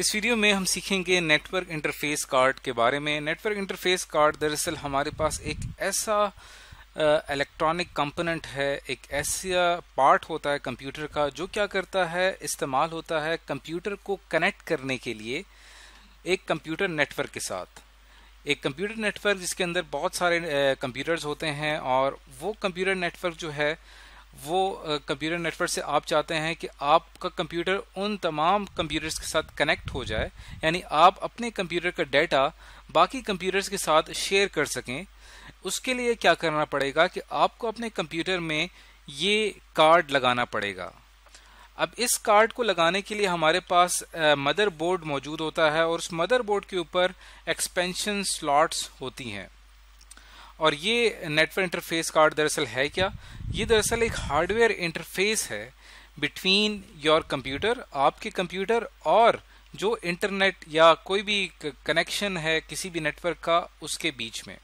इस वीडियो में हम सीखेंगे नेटवर्क इंटरफेस कार्ड के बारे में नेटवर्क इंटरफेस कार्ड दरअसल हमारे पास एक ऐसा इलेक्ट्रॉनिक कंपोनेंट है एक ऐसा पार्ट होता है कंप्यूटर का जो क्या करता है इस्तेमाल होता है कंप्यूटर को कनेक्ट करने के लिए एक कंप्यूटर नेटवर्क के साथ एक कंप्यूटर नेटवर्क जिसके अंदर बहुत सारे कंप्यूटर्स होते हैं और वो कंप्यूटर नेटवर्क जो है वो कंप्यूटर नेटवर्क से आप चाहते हैं कि आपका कंप्यूटर उन तमाम कंप्यूटर्स के साथ कनेक्ट हो जाए यानी आप अपने कंप्यूटर का डाटा बाकी कंप्यूटर्स के साथ शेयर कर सकें उसके लिए क्या करना पड़ेगा कि आपको अपने कंप्यूटर में ये कार्ड लगाना पड़ेगा अब इस कार्ड को लगाने के लिए हमारे पास मदरबोर्ड मौजूद होता है और उस मदरबोर्ड के ऊपर एक्सपेंशन स्लॉट्स होती हैं और ये नेटवर्क इंटरफेस कार्ड दरअसल है क्या ये दरअसल एक हार्डवेयर इंटरफेस है बिटवीन योर कंप्यूटर आपके कंप्यूटर और जो इंटरनेट या कोई भी कनेक्शन है किसी भी नेटवर्क का उसके बीच में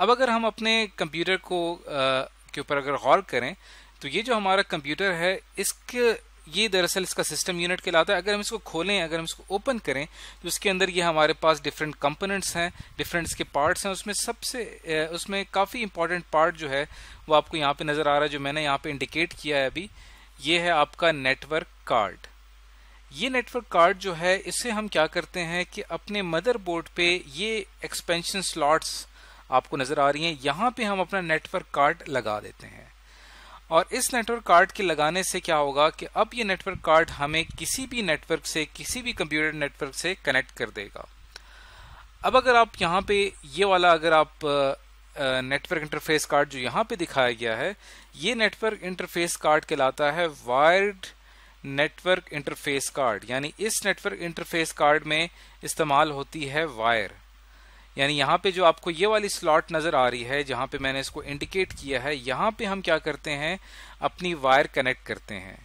अब अगर हम अपने कंप्यूटर को आ, के ऊपर अगर गौर करें तो ये जो हमारा कंप्यूटर है इसके ये दरअसल इसका सिस्टम यूनिट कहलाता है अगर हम इसको खोलें अगर हम इसको ओपन करें तो इसके अंदर ये हमारे पास डिफरेंट कंपोनेंट्स हैं डिफरेंट इसके पार्ट्स हैं उसमें सबसे उसमें काफ़ी इंपॉर्टेंट पार्ट जो है वो आपको यहाँ पे नज़र आ रहा है जो मैंने यहाँ पे इंडिकेट किया है अभी ये है आपका नेटवर्क कार्ड ये नेटवर्क कार्ड जो है इससे हम क्या करते हैं कि अपने मदरबोर्ड पे ये एक्सपेंशन स्लॉट्स आपको नज़र आ रही हैं यहाँ पर हम अपना नेटवर्क कार्ड लगा देते हैं और इस नेटवर्क कार्ड के लगाने से क्या होगा कि अब ये नेटवर्क कार्ड हमें किसी भी नेटवर्क से किसी भी कंप्यूटर नेटवर्क से कनेक्ट कर देगा अब अगर आप यहाँ पे ये वाला अगर आप नेटवर्क इंटरफेस कार्ड जो यहाँ पे दिखाया गया है ये नेटवर्क इंटरफेस कार्ड कहलाता है वायर्ड नेटवर्क इंटरफेस कार्ड यानी इस नेटवर्क इंटरफेस कार्ड में इस्तेमाल होती है वायर यानी यहाँ पे जो आपको ये वाली स्लॉट नज़र आ रही है जहां पे मैंने इसको इंडिकेट किया है यहाँ पे हम क्या करते हैं अपनी वायर कनेक्ट करते हैं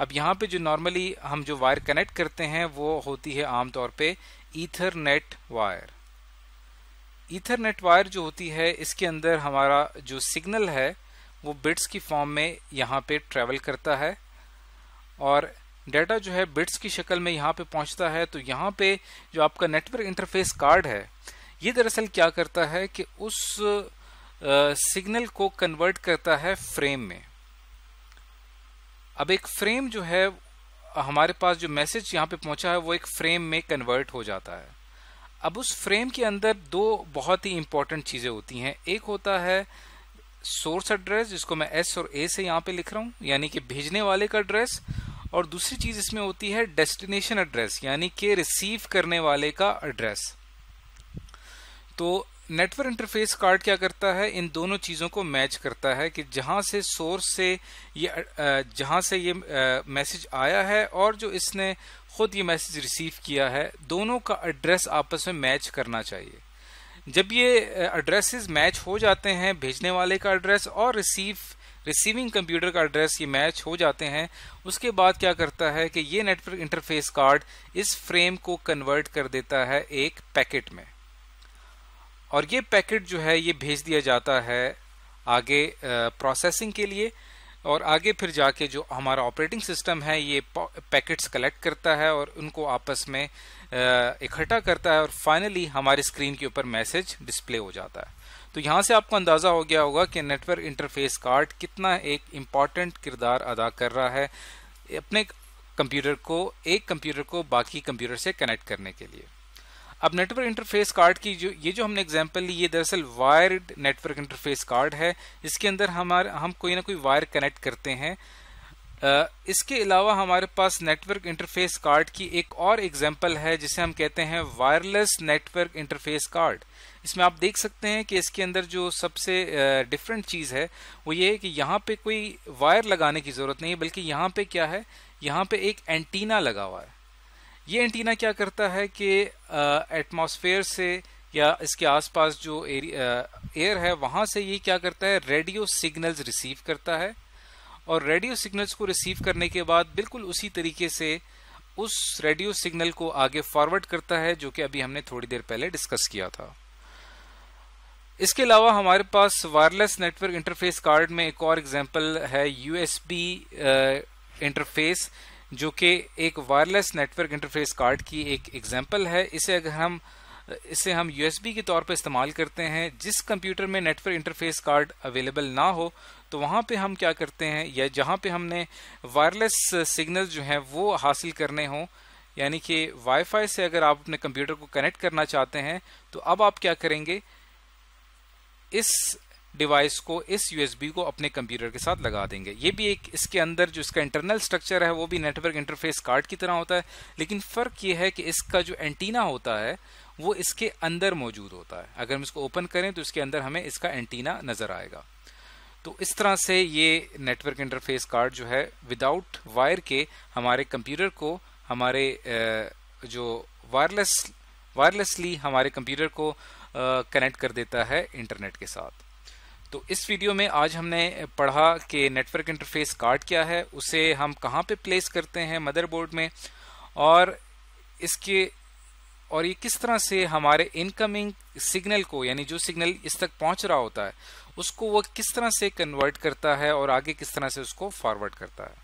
अब यहाँ पे जो नॉर्मली हम जो वायर कनेक्ट करते हैं वो होती है आमतौर पे ईथरनेट वायर ईथरनेट वायर जो होती है इसके अंदर हमारा जो सिग्नल है वो बिट्स की फॉर्म में यहाँ पे ट्रेवल करता है और डेटा जो है बिट्स की शक्ल में यहाँ पे पहुंचता है तो यहाँ पे जो आपका नेटवर्क इंटरफेस कार्ड है ये दरअसल क्या करता है कि उस सिग्नल को कन्वर्ट करता है फ्रेम में अब एक फ्रेम जो है हमारे पास जो मैसेज यहाँ पे पहुंचा है वो एक फ्रेम में कन्वर्ट हो जाता है अब उस फ्रेम के अंदर दो बहुत ही इंपॉर्टेंट चीज़ें होती हैं एक होता है सोर्स एड्रेस जिसको मैं एस और ए से यहाँ पे लिख रहा हूँ यानी कि भेजने वाले का एड्रेस और दूसरी चीज़ इसमें होती है डेस्टिनेशन एड्रेस यानी कि रिसीव करने वाले का एड्रेस तो नेटवर्क इंटरफेस कार्ड क्या करता है इन दोनों चीज़ों को मैच करता है कि जहाँ से सोर्स से ये जहाँ से ये मैसेज आया है और जो इसने खुद ये मैसेज रिसीव किया है दोनों का एड्रेस आपस में मैच करना चाहिए जब ये एड्रेसेस मैच हो जाते हैं भेजने वाले का एड्रेस और रिसीव रिसीविंग कंप्यूटर का एड्रेस ये मैच हो जाते हैं उसके बाद क्या करता है कि ये नेटवर्क इंटरफेस कार्ड इस फ्रेम को कन्वर्ट कर देता है एक पैकेट में और ये पैकेट जो है ये भेज दिया जाता है आगे प्रोसेसिंग के लिए और आगे फिर जाके जो हमारा ऑपरेटिंग सिस्टम है ये पैकेट्स कलेक्ट करता है और उनको आपस में इकट्ठा करता है और फाइनली हमारे स्क्रीन के ऊपर मैसेज डिस्प्ले हो जाता है तो यहाँ से आपको अंदाज़ा हो गया होगा कि नेटवर्क इंटरफेस कार्ड कितना एक इम्पॉर्टेंट किरदार अदा कर रहा है अपने कंप्यूटर को एक कंप्यूटर को बाकी कंप्यूटर से कनेक्ट करने के लिए अब नेटवर्क इंटरफेस कार्ड की जो ये जो हमने एग्जाम्पल ली ये दरअसल वायर्ड नेटवर्क इंटरफेस कार्ड है इसके अंदर हमारे हम कोई ना कोई वायर कनेक्ट करते हैं इसके अलावा हमारे पास नेटवर्क इंटरफेस कार्ड की एक और एग्जाम्पल है जिसे हम कहते हैं वायरलेस नेटवर्क इंटरफेस कार्ड इसमें आप देख सकते हैं कि इसके अंदर जो सबसे डिफरेंट चीज़ है वो ये है कि यहाँ पे कोई वायर लगाने की ज़रूरत नहीं है बल्कि यहाँ पे क्या है यहाँ पे एक एंटीना लगा हुआ है ये एंटीना क्या करता है कि एटमॉस्फेयर से या इसके आसपास जो एयर है वहां से ये क्या करता है रेडियो सिग्नल्स रिसीव करता है और रेडियो सिग्नल्स को रिसीव करने के बाद बिल्कुल उसी तरीके से उस रेडियो सिग्नल को आगे फॉरवर्ड करता है जो कि अभी हमने थोड़ी देर पहले डिस्कस किया था इसके अलावा हमारे पास वायरलेस नेटवर्क इंटरफेस कार्ड में एक और एग्जांपल है यूएसबी इंटरफेस जो कि एक वायरलेस नेटवर्क इंटरफेस कार्ड की एक एग्जांपल है इसे अगर हम इसे हम यूएसबी के तौर पर इस्तेमाल करते हैं जिस कंप्यूटर में नेटवर्क इंटरफेस कार्ड अवेलेबल ना हो तो वहाँ पे हम क्या करते हैं या जहाँ पे हमने वायरलेस सिग्नल जो हैं वो हासिल करने हों यानी कि वाईफाई से अगर आप अपने कंप्यूटर को कनेक्ट करना चाहते हैं तो अब आप क्या करेंगे इस डिवाइस को इस यूएसबी को अपने कंप्यूटर के साथ लगा देंगे ये भी एक इसके अंदर जो इसका इंटरनल स्ट्रक्चर है वो भी नेटवर्क इंटरफेस कार्ड की तरह होता है लेकिन फ़र्क ये है कि इसका जो एंटीना होता है वो इसके अंदर मौजूद होता है अगर हम इसको ओपन करें तो इसके अंदर हमें इसका एंटीना नज़र आएगा तो इस तरह से ये नेटवर्क इंटरफेस कार्ड जो है विदाउट वायर के हमारे कंप्यूटर को हमारे जो वायरलेस वायरलेसली हमारे कंप्यूटर को कनेक्ट कर देता है इंटरनेट के साथ तो इस वीडियो में आज हमने पढ़ा कि नेटवर्क इंटरफेस कार्ड क्या है उसे हम कहाँ पे प्लेस करते हैं मदरबोर्ड में और इसके और ये किस तरह से हमारे इनकमिंग सिग्नल को यानी जो सिग्नल इस तक पहुंच रहा होता है उसको वो किस तरह से कन्वर्ट करता है और आगे किस तरह से उसको फॉरवर्ड करता है